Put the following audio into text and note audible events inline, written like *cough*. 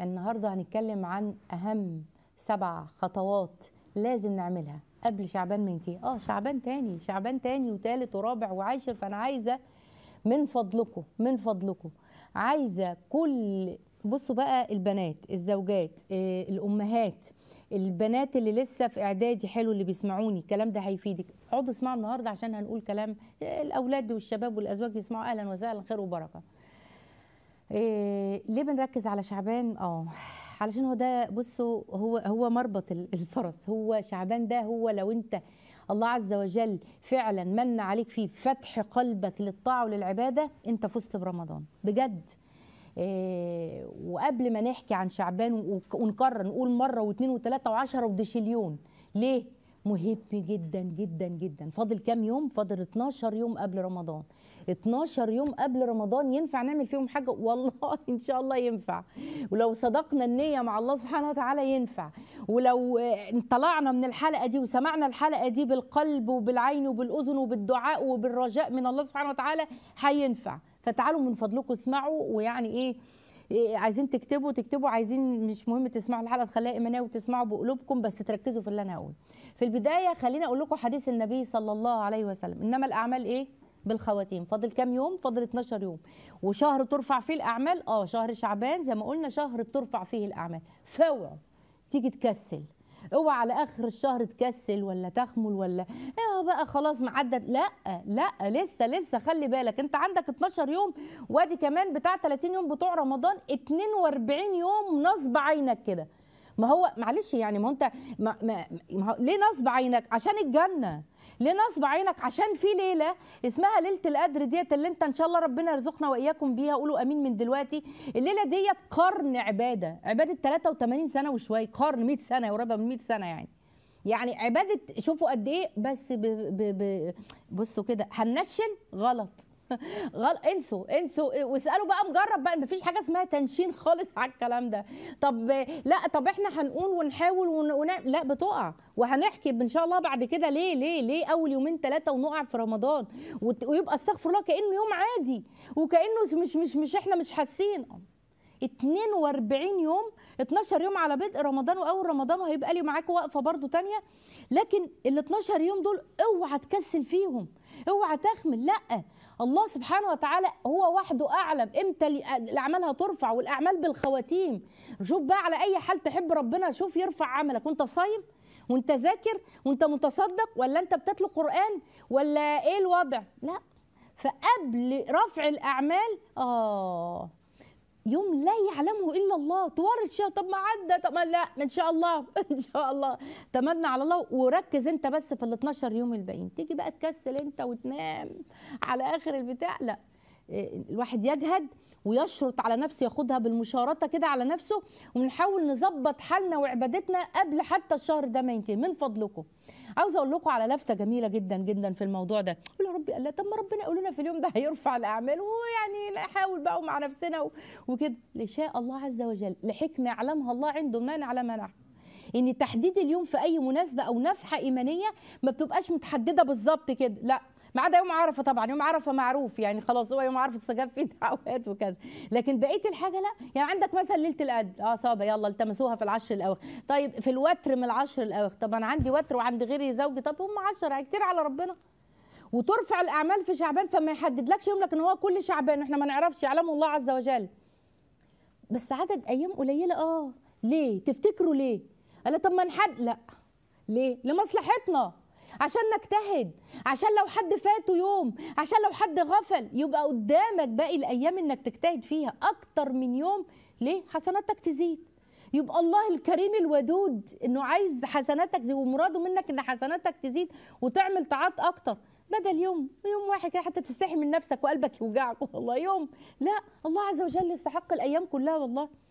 النهارده هنتكلم عن اهم سبع خطوات لازم نعملها قبل شعبان ما ينتهي اه شعبان تاني شعبان تاني وتالت ورابع وعاشر فانا عايزه من فضلكم من فضلكم عايزه كل بصوا بقى البنات الزوجات آه، الامهات البنات اللي لسه في اعدادي حلو اللي بيسمعوني الكلام ده هيفيدك اقعدوا اسمعوا النهارده عشان هنقول كلام آه، الاولاد والشباب والازواج يسمعوا اهلا وسهلا خير وبركه إيه ليه بنركز على شعبان اه علشان هو ده بصوا هو هو مربط الفرس هو شعبان ده هو لو انت الله عز وجل فعلا من عليك فيه فتح قلبك للطاعه وللعباده انت فزت برمضان بجد إيه وقبل ما نحكي عن شعبان ونكرر نقول مره واثنين وثلاثه وعشره ودشليون ليه مهم جدا جدا جدا فاضل كام يوم فاضل 12 يوم قبل رمضان 12 يوم قبل رمضان ينفع نعمل فيهم حاجه *laughs* والله ان شاء الله ينفع ولو صدقنا النيه مع الله سبحانه وتعالى ينفع ولو طلعنا من الحلقه دي وسمعنا الحلقه دي بالقلب وبالعين وبالاذن وبالدعاء وبالرجاء من الله سبحانه وتعالى هينفع فتعالوا من فضلكم اسمعوا ويعني ايه إيه، عايزين تكتبوا تكتبوا عايزين مش مهم تسمعوا الحلقه تخليها ايمانيه وتسمعوا بقلوبكم بس تركزوا في اللي انا هقوله في البدايه خليني اقول لكم حديث النبي صلى الله عليه وسلم انما الاعمال ايه بالخواتيم فاضل كام يوم فاضل 12 يوم وشهر ترفع فيه الاعمال اه شهر شعبان زي ما قلنا شهر بترفع فيه الاعمال فوعوا تيجي تكسل اوعى على اخر الشهر تكسل ولا تخمل ولا ايه بقى خلاص معدد لا لا لسه لسه خلي بالك انت عندك 12 يوم وادي كمان بتاع 30 يوم بتوع رمضان 42 يوم نصب عينك كده ما هو معلش يعني ما انت ما ما ما ليه نصب عينك عشان الجنه ليه نصب عينك عشان في ليله اسمها ليله القدر ديت اللي انت ان شاء الله ربنا يرزقنا واياكم بيها قولوا امين من دلوقتي الليله ديت قرن عباده عباده 83 سنه وشويه قرن 100 سنه قريبه من 100 سنه يعني يعني عباده شوفوا قد ايه بس بصوا كده هننشن غلط غلط انسوا انسوا واسالوا بقى مجرب بقى مفيش حاجه اسمها تنشين خالص على الكلام ده طب لا طب احنا هنقول ونحاول ونعمل لا بتقع وهنحكي ان شاء الله بعد كده ليه ليه ليه اول يومين ثلاثه ونقع في رمضان ويبقى استغفر الله كانه يوم عادي وكانه مش مش مش احنا مش حاسين 42 يوم 12 يوم على بدء رمضان واول رمضان وهيبقى لي معاك وقفه برضو تانية لكن ال 12 يوم دول اوعى تكسل فيهم اوعى تخمل لا الله سبحانه وتعالى هو وحده اعلم امتى الاعمال هترفع والاعمال بالخواتيم شوف بقى على اي حال تحب ربنا شوف يرفع عملك وانت صايم وانت ذاكر وانت متصدق ولا انت بتتلو قران ولا ايه الوضع لا فقبل رفع الاعمال اه يوم لا يعلمه الا الله توارد الشهر طب ما عدى طب ما لا ان شاء الله *laughs* ان شاء الله تمنى على الله وركز انت بس في ال 12 يوم الباقيين تيجي بقى تكسل انت وتنام على اخر البتاع لا آه، الواحد يجهد ويشرط على نفسه ياخدها بالمشارطه كده على نفسه ونحاول نظبط حالنا وعبادتنا قبل حتى الشهر ده ما ينتهي من فضلكم عاوزه اقول لكم على لفته جميله جدا جدا في الموضوع ده ربي قال لا طب ما ربنا يقول لنا في اليوم ده هيرفع الاعمال ويعني نحاول بقى ومع نفسنا وكده لشاء الله عز وجل لحكمه يعلمها الله عنده ما نعلمها نحن ان تحديد اليوم في اي مناسبه او نفحه ايمانيه ما بتبقاش متحدده بالظبط كده لا ما عدا يوم عرفه طبعا يوم عرفه معروف يعني خلاص هو يوم عرفه استجاب فيه دعوات وكذا لكن بقيه الحاجه لا يعني عندك مثلا ليله القدر اه صابه يلا التمسوها في العشر الاواخر طيب في الوتر من العشر الاواخر طب انا عندي وتر وعند غيري زوجي طب هم 10 كتير على ربنا وترفع الاعمال في شعبان فما يحددلكش يوم لكن هو كل شعبان احنا ما نعرفش يعلمه الله عز وجل بس عدد ايام قليله اه ليه تفتكروا ليه قال طب ما نحد لا ليه لمصلحتنا عشان نجتهد عشان لو حد فاته يوم عشان لو حد غفل يبقى قدامك باقي الايام انك تجتهد فيها اكتر من يوم ليه حسناتك تزيد يبقى الله الكريم الودود انه عايز حسناتك زي ومراده منك ان حسناتك تزيد وتعمل طاعات اكتر بدل يوم يوم واحد كده حتى تستحي من نفسك وقلبك يوجعك والله يوم لا الله عز وجل يستحق الايام كلها والله